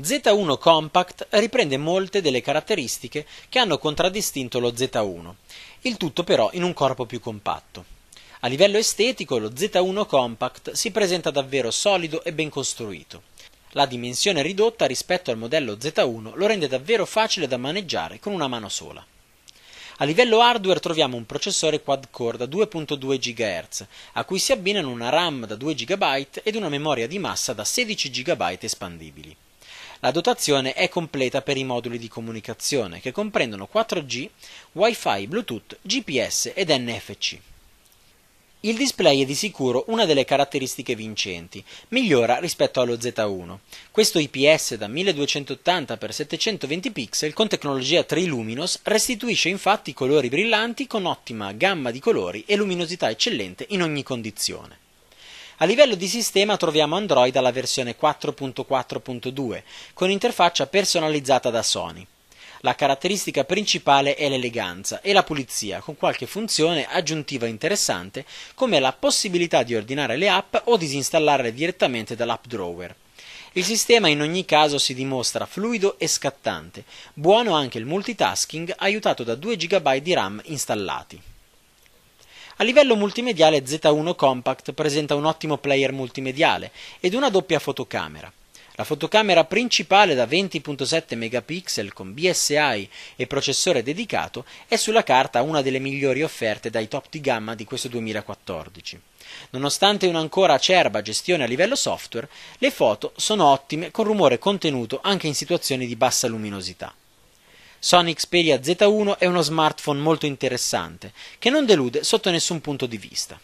Z1 Compact riprende molte delle caratteristiche che hanno contraddistinto lo Z1, il tutto però in un corpo più compatto. A livello estetico lo Z1 Compact si presenta davvero solido e ben costruito. La dimensione ridotta rispetto al modello Z1 lo rende davvero facile da maneggiare con una mano sola. A livello hardware troviamo un processore quad-core da 2.2 GHz, a cui si abbinano una RAM da 2 GB ed una memoria di massa da 16 GB espandibili. La dotazione è completa per i moduli di comunicazione, che comprendono 4G, Wi-Fi, Bluetooth, GPS ed NFC. Il display è di sicuro una delle caratteristiche vincenti, migliora rispetto allo Z1. Questo IPS da 1280x720 pixel con tecnologia Triluminous restituisce infatti colori brillanti con ottima gamma di colori e luminosità eccellente in ogni condizione. A livello di sistema troviamo Android alla versione 4.4.2 con interfaccia personalizzata da Sony. La caratteristica principale è l'eleganza e la pulizia, con qualche funzione aggiuntiva interessante come la possibilità di ordinare le app o disinstallarle direttamente dall'app drawer. Il sistema in ogni caso si dimostra fluido e scattante, buono anche il multitasking aiutato da 2 GB di RAM installati. A livello multimediale Z1 Compact presenta un ottimo player multimediale ed una doppia fotocamera. La fotocamera principale da 20.7 megapixel con BSI e processore dedicato è sulla carta una delle migliori offerte dai top di gamma di questo 2014. Nonostante un'ancora acerba gestione a livello software, le foto sono ottime con rumore contenuto anche in situazioni di bassa luminosità. Sony Xperia Z1 è uno smartphone molto interessante, che non delude sotto nessun punto di vista.